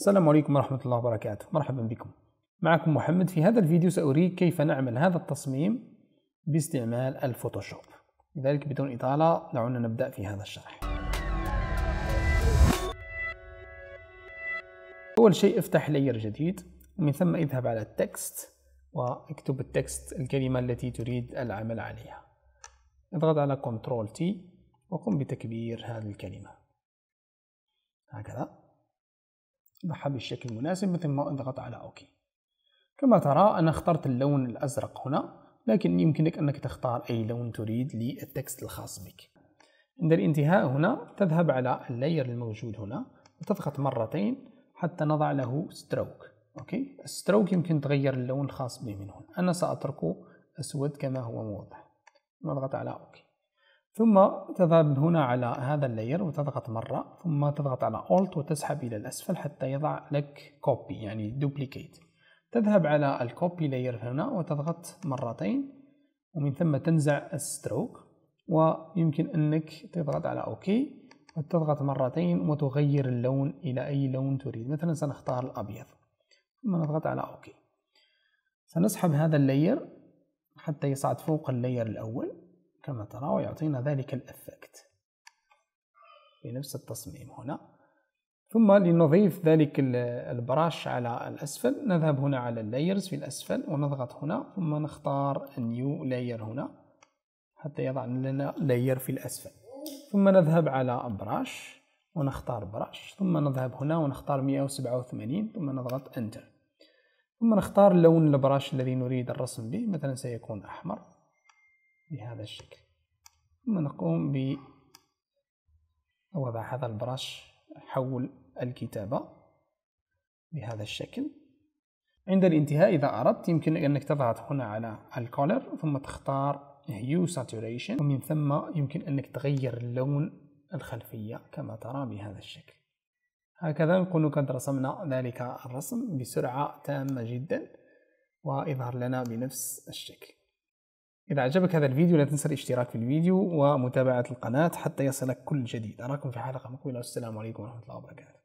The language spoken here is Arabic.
السلام عليكم ورحمة الله وبركاته مرحبا بكم معكم محمد في هذا الفيديو سأريك كيف نعمل هذا التصميم باستعمال الفوتوشوب لذلك بدون إطالة دعونا نبدأ في هذا الشرح أول شيء افتح لير جديد ومن ثم اذهب على التكست واكتب التكست الكلمة التي تريد العمل عليها اضغط على Ctrl T وقم بتكبير هذه الكلمة هكذا ضحى بالشكل المناسب مثل ما اضغط على اوكي كما ترى انا اخترت اللون الازرق هنا لكن يمكنك انك تختار اي لون تريد للتكست الخاص بك عند الانتهاء هنا تذهب على اللاير الموجود هنا وتضغط مرتين حتى نضع له ستروك اوكي الستروك يمكن تغير اللون الخاص به من هنا انا ساتركه اسود كما هو موضح نضغط على اوكي ثم تذهب هنا على هذا اللاير وتضغط مرة ثم تضغط على Alt وتسحب إلى الأسفل حتى يضع لك Copy يعني Duplicate تذهب على الكوبي لاير هنا وتضغط مرتين ومن ثم تنزع الستروك ويمكن أنك تضغط على أوكي وتضغط مرتين وتغير اللون إلى أي لون تريد مثلا سنختار الأبيض ثم نضغط على أوكي سنسحب هذا اللاير حتى يصعد فوق اللاير الأول كما ترى ويعطينا ذلك الأفكت بنفس التصميم هنا ثم لنضيف ذلك البراش على الأسفل نذهب هنا على اللايرز في الأسفل ونضغط هنا ثم نختار نيو لاير هنا حتى يضع لنا لاير في الأسفل ثم نذهب على براش ونختار براش ثم نذهب هنا ونختار 187 ثم نضغط انتر ثم نختار لون البراش الذي نريد الرسم به مثلا سيكون أحمر بهذا الشكل ثم نقوم بوضع هذا البراش حول الكتابة بهذا الشكل عند الانتهاء إذا أردت يمكن أنك تضغط هنا على الكولر ثم تختار هيو ساتوريشن ومن ثم يمكن أنك تغير لون الخلفية كما ترى بهذا الشكل هكذا نكون قد رسمنا ذلك الرسم بسرعة تامة جدا ويظهر لنا بنفس الشكل إذا أعجبك هذا الفيديو لا تنسى الاشتراك في الفيديو ومتابعة القناة حتى يصلك كل جديد أراكم في حلقة مقبلة والسلام عليكم ورحمة الله وبركاته